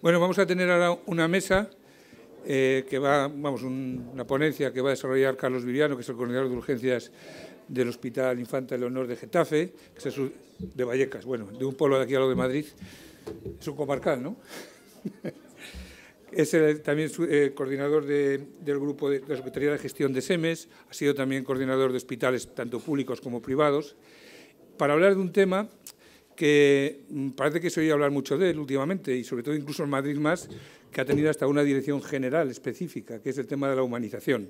Bueno, vamos a tener ahora una mesa eh, que va, vamos, una ponencia que va a desarrollar Carlos Viviano, que es el coordinador de urgencias del Hospital Infanta Honor de Getafe, que es de Vallecas, bueno, de un pueblo de aquí a lo de Madrid. Es un comarcal, ¿no? es también eh, coordinador del grupo de, de, la Secretaría de Gestión de SEMES, ha sido también coordinador de hospitales tanto públicos como privados, para hablar de un tema que mm, parece que se oye hablar mucho de él últimamente, y sobre todo incluso en Madrid más, que ha tenido hasta una dirección general específica, que es el tema de la humanización.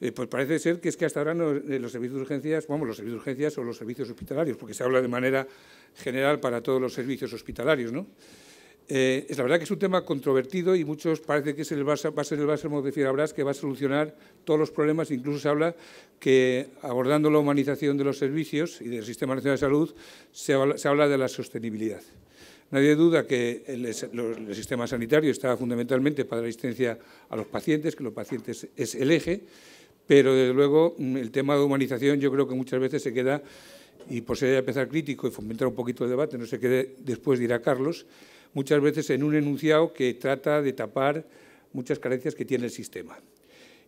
Eh, pues parece ser que es que hasta ahora eh, los servicios de urgencias, vamos, los servicios de urgencias o los servicios hospitalarios, porque se habla de manera general para todos los servicios hospitalarios, ¿no? es eh, la verdad que es un tema controvertido y muchos parece que es el va a ser el bálsamo de Fierabrás que va a solucionar todos los problemas. Incluso se habla que abordando la humanización de los servicios y del Sistema Nacional de Salud se habla, de la sostenibilidad. Nadie duda que el, sistema sanitario está fundamentalmente para la asistencia a los pacientes, que los pacientes es el eje, pero desde luego mm, el tema de humanización yo creo que muchas veces se queda, y por ser ya empezar crítico y fomentar un poquito el debate, no se quede después dirá Carlos, muchas veces en un enunciado que trata de tapar muchas carencias que tiene el sistema.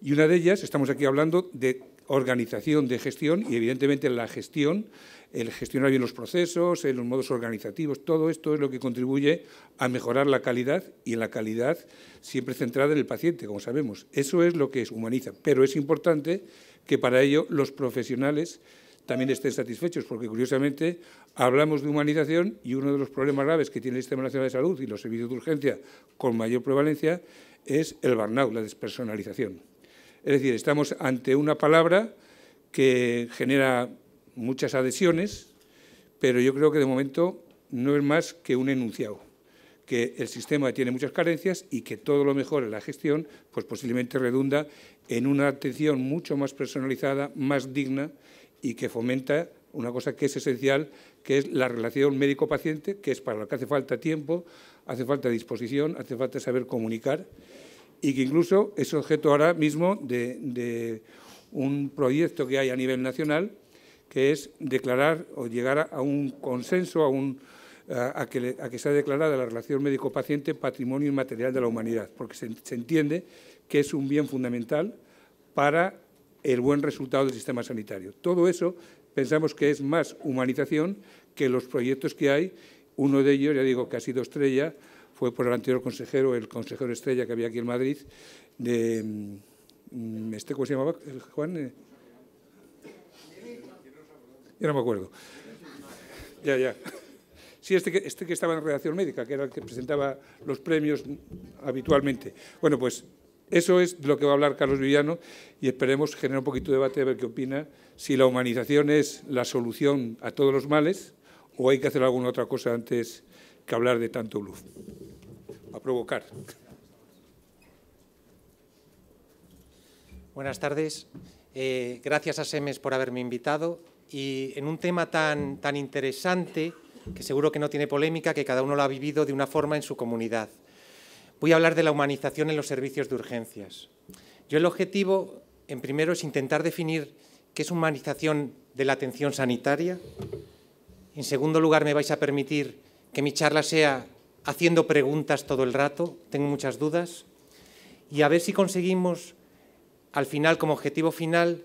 Y una de ellas, estamos aquí hablando de organización, de gestión, y evidentemente la gestión, el gestionar bien los procesos, los modos organizativos, todo esto es lo que contribuye a mejorar la calidad y en la calidad siempre centrada en el paciente, como sabemos. Eso es lo que humaniza, pero es importante que para ello los profesionales también estén satisfechos, porque curiosamente hablamos de humanización y uno de los problemas graves que tiene el Sistema Nacional de Salud y los servicios de urgencia con mayor prevalencia es el burnout, la despersonalización. Es decir, estamos ante una palabra que genera muchas adhesiones, pero yo creo que de momento no es más que un enunciado que el sistema tiene muchas carencias y que todo lo mejor en la gestión, pues posiblemente redunda en una atención mucho más personalizada, más digna y que fomenta una cosa que es esencial, que es la relación médico-paciente, que es para lo que hace falta tiempo, hace falta disposición, hace falta saber comunicar y que incluso es objeto ahora mismo de, un proyecto que hay a nivel nacional, que es declarar o llegar a un consenso, a, un, a, que, a que, sea declarada la relación médico-paciente patrimonio inmaterial de la humanidad, porque se entiende que es un bien fundamental para el buen resultado del sistema sanitario. Todo eso pensamos que es más humanización que los proyectos que hay. Uno de ellos, ya digo, que ha sido estrella, fue por el anterior consejero, el consejero estrella que había aquí en Madrid, de... Mm, este, ¿Cómo se llamaba, Juan? Eh, Yo no me acuerdo. Ya, ya. Sí, este que, este que estaba en redacción médica, que era el que presentaba los premios habitualmente. Bueno, pues eso es de lo que va a hablar Carlos Villano y esperemos generar un poquito de debate a ver qué opina, si la humanización es la solución a todos los males o hay que hacer alguna otra cosa antes que hablar de tanto bluff. A provocar. Buenas tardes. Eh, gracias a Semes por haberme invitado y en un tema tan interesante, que seguro que no tiene polémica, que cada uno lo ha vivido de una forma en su comunidad voy a hablar de la humanización en los servicios de urgencias. Yo el objetivo, en primero, es intentar definir qué es humanización de la atención sanitaria. En segundo lugar, me vais a permitir que mi charla sea haciendo preguntas todo el rato, tengo muchas dudas, y a ver si conseguimos, al final, como objetivo final,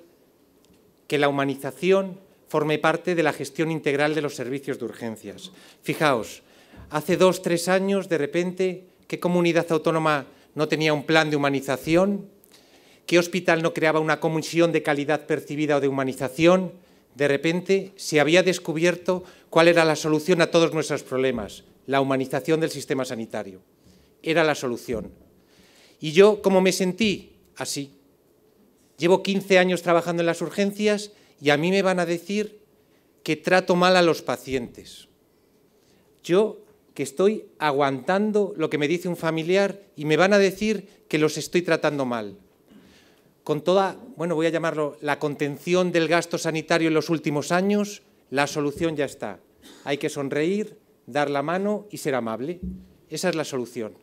que la humanización forme parte de la gestión integral de los servicios de urgencias. Fijaos, hace dos, tres años, de repente, ¿Qué comunidad autónoma no tenía un plan de humanización? ¿Qué hospital no creaba una comisión de calidad percibida o de humanización? De repente se había descubierto cuál era la solución a todos nuestros problemas, la humanización del sistema sanitario. Era la solución. ¿Y yo cómo me sentí? Así. Llevo 15 años trabajando en las urgencias y a mí me van a decir que trato mal a los pacientes. Yo que estoy aguantando lo que me dice un familiar y me van a decir que los estoy tratando mal. Con toda, bueno, voy a llamarlo, la contención del gasto sanitario en los últimos años, la solución ya está. Hay que sonreír, dar la mano y ser amable. Esa es la solución.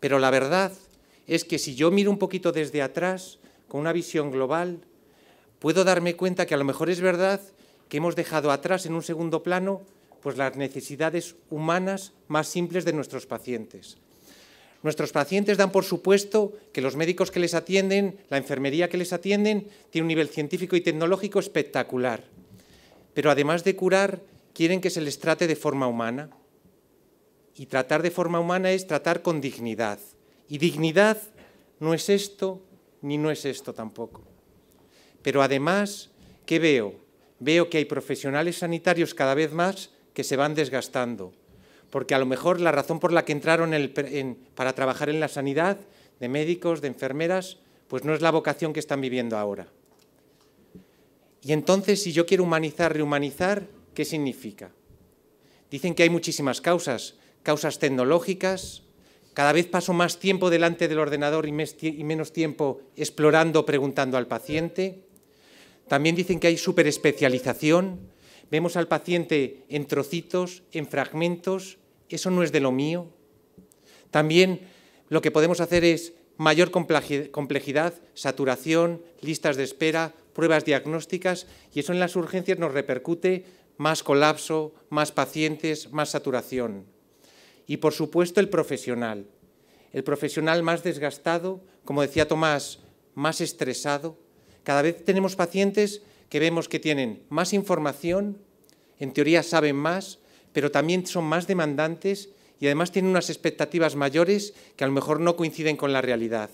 Pero la verdad es que si yo miro un poquito desde atrás, con una visión global, puedo darme cuenta que a lo mejor es verdad que hemos dejado atrás en un segundo plano pues, las necesidades humanas más simples de nuestros pacientes. Nuestros pacientes dan por supuesto que los médicos que les atienden, la enfermería que les atienden, tiene un nivel científico y tecnológico espectacular. Pero además de curar, quieren que se les trate de forma humana. Y tratar de forma humana es tratar con dignidad. Y dignidad no es esto ni no es esto tampoco. Pero además, ¿qué veo? Veo que hay profesionales sanitarios cada vez más que se van desgastando, porque a lo mejor la razón por la que entraron para trabajar en la sanidad, de médicos, de enfermeras, pues no es la vocación que están viviendo ahora. Y entonces, si yo quiero humanizar, rehumanizar, ¿qué significa? Dicen que hay muchísimas causas, causas tecnológicas, cada vez paso más tiempo delante del ordenador y, y menos tiempo explorando, preguntando al paciente. También dicen que hay superespecialización, Vemos al paciente en trocitos, en fragmentos, eso no es de lo mío. También lo que podemos hacer es mayor complejidad, saturación, listas de espera, pruebas diagnósticas y eso en las urgencias nos repercute más colapso, más pacientes, más saturación. Y por supuesto el profesional. El profesional más desgastado, como decía Tomás, más estresado. Cada vez tenemos pacientes que vemos que tienen más información, en teoría saben más, pero también son más demandantes y además tienen unas expectativas mayores que a lo mejor no coinciden con la realidad.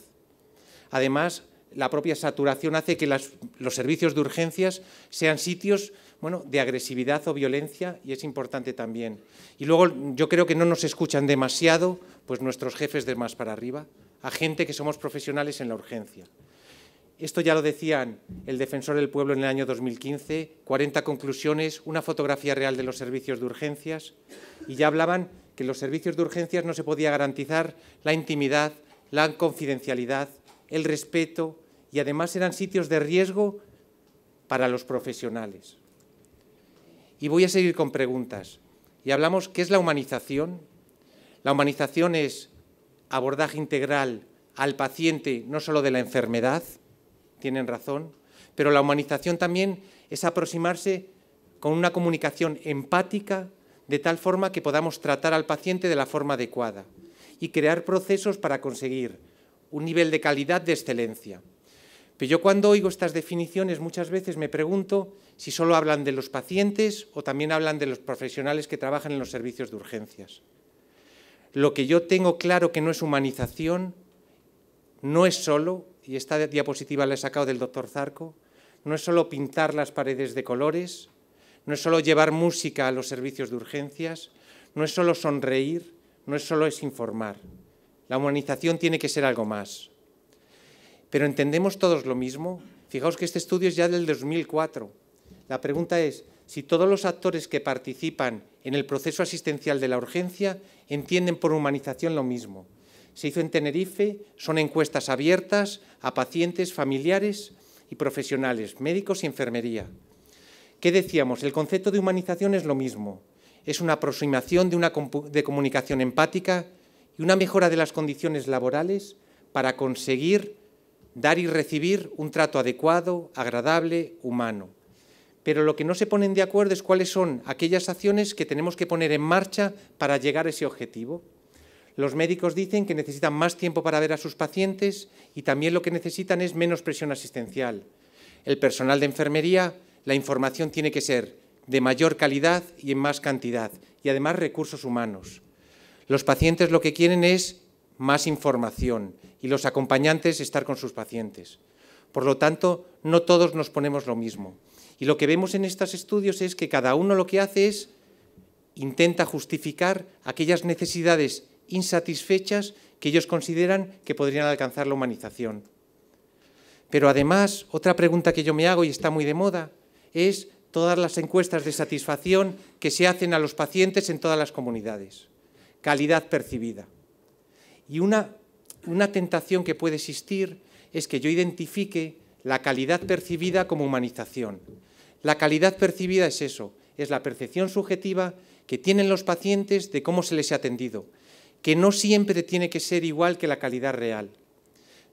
Además, la propia saturación hace que los servicios de urgencias sean sitios de agresividad o violencia y es importante también. Y luego yo creo que no nos escuchan demasiado pues nuestros jefes de más para arriba, a gente que somos profesionales en la urgencia. Esto ya lo decían el defensor del pueblo en el año 2015, 40 conclusiones, una fotografía real de los servicios de urgencias, y ya hablaban que en los servicios de urgencias no se podía garantizar la intimidad, la confidencialidad, el respeto, y además eran sitios de riesgo para los profesionales. Y voy a seguir con preguntas. Y hablamos, ¿qué es la humanización? La humanización es abordaje integral al paciente, no solo de la enfermedad, tienen razón, pero la humanización también es aproximarse con una comunicación empática de tal forma que podamos tratar al paciente de la forma adecuada y crear procesos para conseguir un nivel de calidad de excelencia. Pero yo cuando oigo estas definiciones muchas veces me pregunto si solo hablan de los pacientes o también hablan de los profesionales que trabajan en los servicios de urgencias. Lo que yo tengo claro que no es humanización no es solo y esta diapositiva la he sacado del doctor Zarco, no es solo pintar las paredes de colores, no es solo llevar música a los servicios de urgencias, no es solo sonreír, no es solo es informar. La humanización tiene que ser algo más. Pero entendemos todos lo mismo. Fijaos que este estudio es ya del 2004. La pregunta es si todos los actores que participan en el proceso asistencial de la urgencia entienden por humanización lo mismo se hizo en Tenerife, son encuestas abiertas a pacientes, familiares y profesionales, médicos y enfermería. ¿Qué decíamos? El concepto de humanización es lo mismo. Es una aproximación de una de comunicación empática y una mejora de las condiciones laborales para conseguir dar y recibir un trato adecuado, agradable, humano. Pero lo que no se ponen de acuerdo es cuáles son aquellas acciones que tenemos que poner en marcha para llegar a ese objetivo. Los médicos dicen que necesitan más tiempo para ver a sus pacientes y también lo que necesitan es menos presión asistencial. El personal de enfermería, la información tiene que ser de mayor calidad y en más cantidad, y además recursos humanos. Los pacientes lo que quieren es más información y los acompañantes estar con sus pacientes. Por lo tanto, no todos nos ponemos lo mismo. Y lo que vemos en estos estudios es que cada uno lo que hace es intenta justificar aquellas necesidades insatisfechas que ellos consideran que podrían alcanzar la humanización. Pero además, otra pregunta que yo me hago y está muy de moda es todas las encuestas de satisfacción que se hacen a los pacientes en todas las comunidades. Calidad percibida. Y una, tentación que puede existir es que yo identifique la calidad percibida como humanización. La calidad percibida es eso, es la percepción subjetiva que tienen los pacientes de cómo se les ha atendido, que no siempre tiene que ser igual que la calidad real.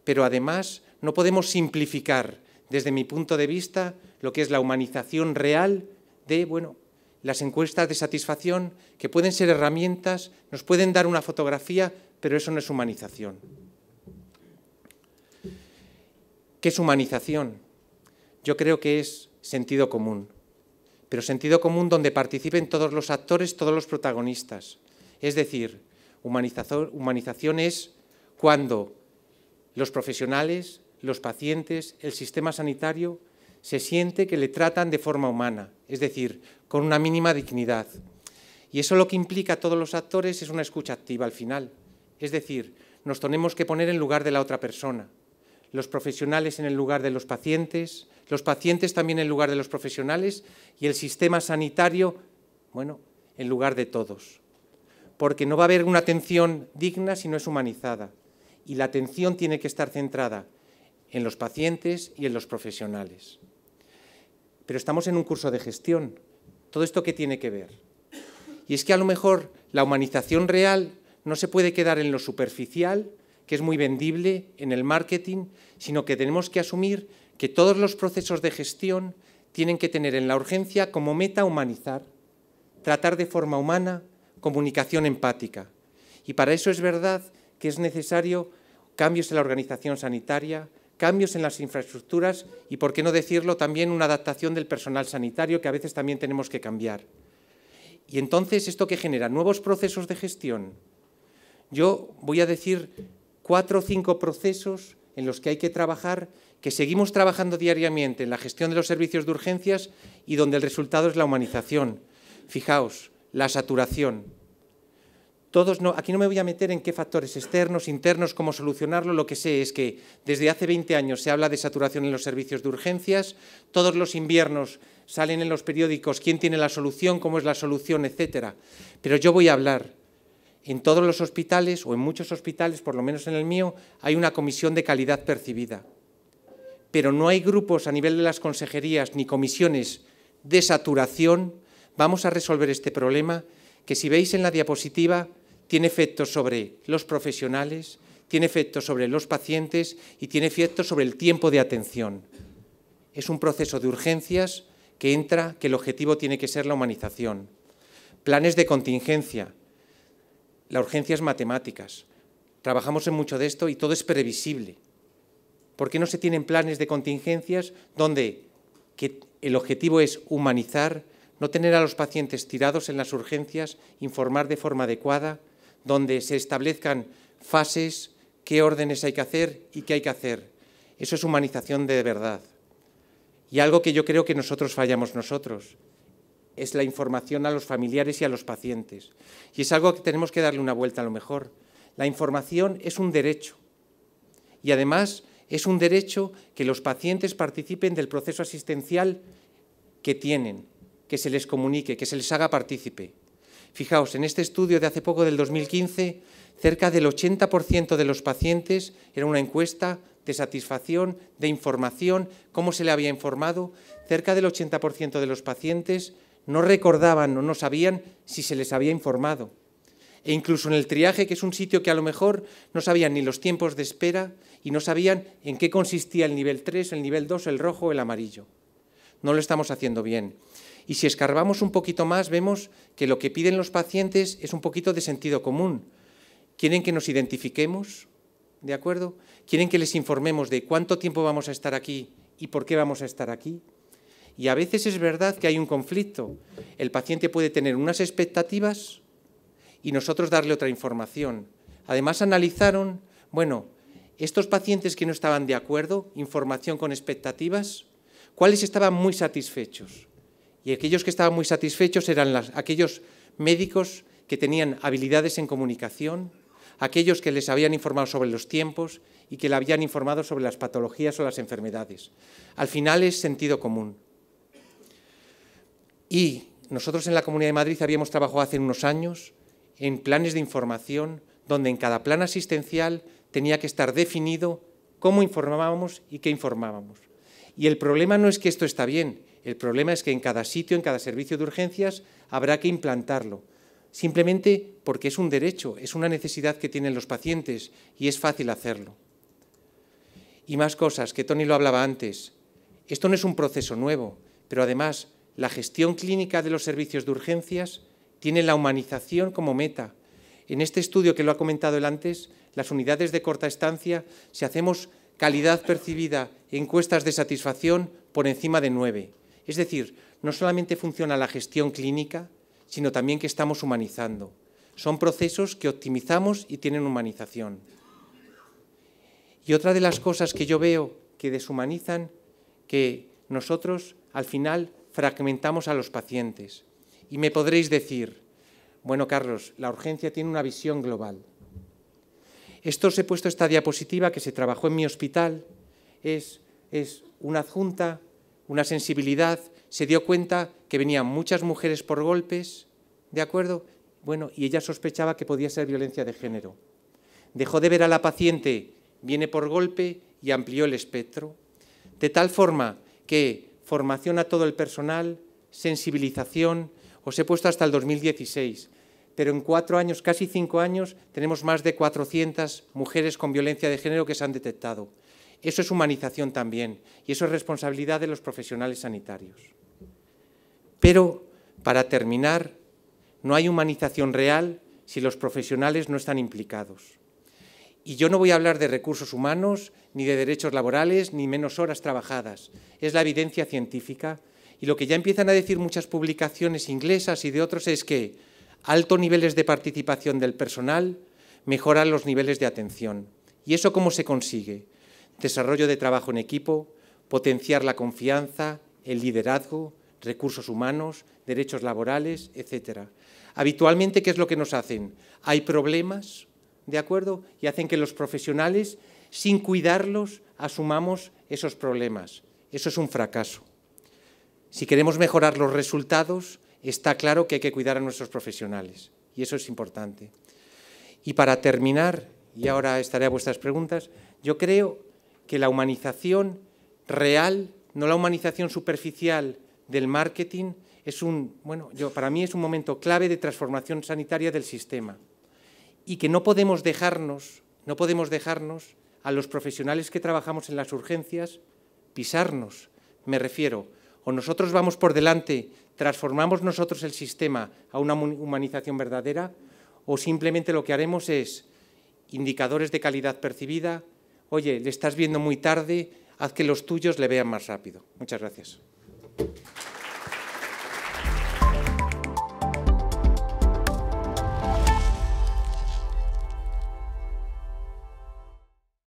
Pero además no podemos simplificar, desde mi punto de vista, lo que es la humanización real de, bueno, las encuestas de satisfacción, que pueden ser herramientas, nos pueden dar una fotografía, pero eso no es humanización. ¿Qué es humanización? Yo creo que es sentido común, pero sentido común donde participen todos los actores, todos los protagonistas. Es decir, Humanización, es cuando los profesionales, los pacientes, el sistema sanitario se siente que le tratan de forma humana, es decir, con una mínima dignidad. Y eso lo que implica a todos los actores es una escucha activa al final. Es decir, nos tenemos que poner en lugar de la otra persona, los profesionales en el lugar de los pacientes, los pacientes también en lugar de los profesionales y el sistema sanitario, bueno, en lugar de todos porque no va a haber una atención digna si no es humanizada. Y la atención tiene que estar centrada en los pacientes y en los profesionales. Pero estamos en un curso de gestión. ¿Todo esto qué tiene que ver? Y es que a lo mejor la humanización real no se puede quedar en lo superficial, que es muy vendible en el marketing, sino que tenemos que asumir que todos los procesos de gestión tienen que tener en la urgencia como meta humanizar, tratar de forma humana comunicación empática. Y para eso es verdad que es necesario cambios en la organización sanitaria, cambios en las infraestructuras y, por qué no decirlo, también una adaptación del personal sanitario que a veces también tenemos que cambiar. Y entonces, ¿esto que genera? Nuevos procesos de gestión. Yo voy a decir cuatro o cinco procesos en los que hay que trabajar, que seguimos trabajando diariamente en la gestión de los servicios de urgencias y donde el resultado es la humanización. Fijaos, la saturación. Todos no, aquí no me voy a meter en qué factores externos, internos, cómo solucionarlo. Lo que sé es que desde hace 20 años se habla de saturación en los servicios de urgencias. Todos los inviernos salen en los periódicos quién tiene la solución, cómo es la solución, etcétera. Pero yo voy a hablar. En todos los hospitales, o en muchos hospitales, por lo menos en el mío, hay una comisión de calidad percibida. Pero no hay grupos a nivel de las consejerías ni comisiones de saturación vamos a resolver este problema que si veis en la diapositiva tiene efectos sobre los profesionales, tiene efectos sobre los pacientes y tiene efectos sobre el tiempo de atención. Es un proceso de urgencias que entra, que el objetivo tiene que ser la humanización. Planes de contingencia. las urgencias matemáticas. Trabajamos en mucho de esto y todo es previsible. ¿Por qué no se tienen planes de contingencias donde el objetivo es humanizar, no tener a los pacientes tirados en las urgencias, informar de forma adecuada, donde se establezcan fases, qué órdenes hay que hacer y qué hay que hacer. Eso es humanización de verdad. Y algo que yo creo que nosotros fallamos nosotros es la información a los familiares y a los pacientes. Y es algo que tenemos que darle una vuelta a lo mejor. La información es un derecho. Y además es un derecho que los pacientes participen del proceso asistencial que tienen que se les comunique, que se les haga partícipe. Fijaos, en este estudio de hace poco del 2015, cerca del 80% de los pacientes, era una encuesta de satisfacción, de información, cómo se le había informado, cerca del 80% de los pacientes no recordaban o no sabían si se les había informado. E incluso en el triaje, que es un sitio que a lo mejor no sabían ni los tiempos de espera y no sabían en qué consistía el nivel 3, el nivel 2, el rojo, el amarillo. No lo estamos haciendo bien. Y si escarbamos un poquito más, vemos que lo que piden los pacientes es un poquito de sentido común. Quieren que nos identifiquemos, ¿de acuerdo? Quieren que les informemos de cuánto tiempo vamos a estar aquí y por qué vamos a estar aquí. Y a veces es verdad que hay un conflicto. El paciente puede tener unas expectativas y nosotros darle otra información. Además analizaron, bueno, estos pacientes que no estaban de acuerdo, información con expectativas, cuáles estaban muy satisfechos. Y aquellos que estaban muy satisfechos eran aquellos médicos que tenían habilidades en comunicación, aquellos que les habían informado sobre los tiempos y que le habían informado sobre las patologías o las enfermedades. Al final es sentido común. Y nosotros en la Comunidad de Madrid habíamos trabajado hace unos años en planes de información donde en cada plan asistencial tenía que estar definido cómo informábamos y qué informábamos. Y el problema no es que esto está bien, el problema es que en cada sitio, en cada servicio de urgencias, habrá que implantarlo, simplemente porque es un derecho, es una necesidad que tienen los pacientes y es fácil hacerlo. Y más cosas, que Tony lo hablaba antes. Esto no es un proceso nuevo, pero además la gestión clínica de los servicios de urgencias tiene la humanización como meta. En este estudio que lo ha comentado él antes, las unidades de corta estancia, si hacemos calidad percibida, encuestas de satisfacción por encima de nueve. Es decir, no solamente funciona la gestión clínica, sino también que estamos humanizando. Son procesos que optimizamos y tienen humanización. Y otra de las cosas que yo veo que deshumanizan, que nosotros al final fragmentamos a los pacientes. Y me podréis decir, bueno Carlos, la urgencia tiene una visión global. Esto os he puesto esta diapositiva que se trabajó en mi hospital, es, es una adjunta una sensibilidad, se dio cuenta que venían muchas mujeres por golpes, ¿de acuerdo? Bueno, y ella sospechaba que podía ser violencia de género. Dejó de ver a la paciente, viene por golpe y amplió el espectro, de tal forma que formación a todo el personal, sensibilización, os he puesto hasta el 2016, pero en cuatro años, casi cinco años, tenemos más de 400 mujeres con violencia de género que se han detectado. Eso es humanización también y eso es responsabilidad de los profesionales sanitarios. Pero, para terminar, no hay humanización real si los profesionales no están implicados. Y yo no voy a hablar de recursos humanos, ni de derechos laborales, ni menos horas trabajadas. Es la evidencia científica. Y lo que ya empiezan a decir muchas publicaciones inglesas y de otros es que altos niveles de participación del personal mejoran los niveles de atención. ¿Y eso cómo se consigue? desarrollo de trabajo en equipo, potenciar la confianza, el liderazgo, recursos humanos, derechos laborales, etc. Habitualmente, ¿qué es lo que nos hacen? Hay problemas, ¿de acuerdo? Y hacen que los profesionales, sin cuidarlos, asumamos esos problemas. Eso es un fracaso. Si queremos mejorar los resultados, está claro que hay que cuidar a nuestros profesionales y eso es importante. Y para terminar, y ahora estaré a vuestras preguntas, yo creo que la humanización real, no la humanización superficial del marketing, es un, bueno, yo, para mí es un momento clave de transformación sanitaria del sistema y que no podemos dejarnos, no podemos dejarnos a los profesionales que trabajamos en las urgencias pisarnos, me refiero, o nosotros vamos por delante, transformamos nosotros el sistema a una humanización verdadera, o simplemente lo que haremos es indicadores de calidad percibida, oye, le estás viendo muy tarde, haz que los tuyos le vean más rápido. Muchas gracias.